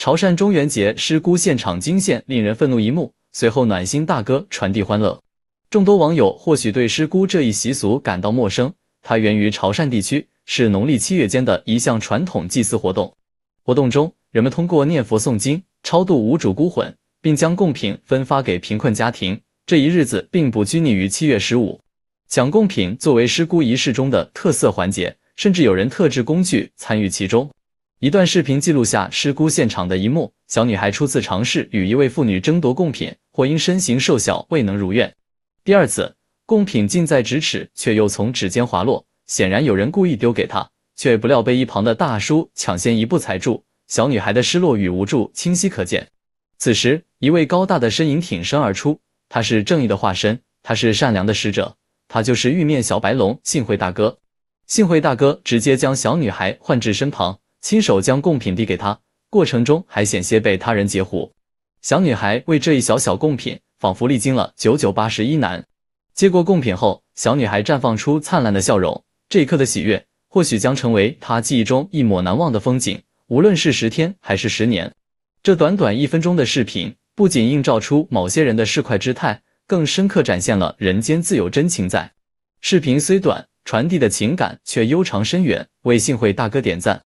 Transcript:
潮汕中元节师孤现场惊现令人愤怒一幕，随后暖心大哥传递欢乐。众多网友或许对师孤这一习俗感到陌生，它源于潮汕地区，是农历七月间的一项传统祭祀活动。活动中，人们通过念佛诵经超度无主孤魂，并将贡品分发给贫困家庭。这一日子并不拘泥于七月十五，抢贡品作为师孤仪式中的特色环节，甚至有人特制工具参与其中。一段视频记录下失孤现场的一幕：小女孩初次尝试与一位妇女争夺贡品，或因身形瘦小未能如愿。第二次，贡品近在咫尺，却又从指尖滑落，显然有人故意丢给她，却不料被一旁的大叔抢先一步踩住。小女孩的失落与无助清晰可见。此时，一位高大的身影挺身而出，他是正义的化身，他是善良的使者，他就是玉面小白龙，幸会大哥！幸会大哥直接将小女孩唤至身旁。亲手将贡品递给他，过程中还险些被他人截胡。小女孩为这一小小贡品，仿佛历经了九九八十一难。接过贡品后，小女孩绽放出灿烂的笑容。这一刻的喜悦，或许将成为她记忆中一抹难忘的风景。无论是十天还是十年，这短短一分钟的视频，不仅映照出某些人的市侩之态，更深刻展现了人间自有真情在。视频虽短，传递的情感却悠长深远。为幸会大哥点赞。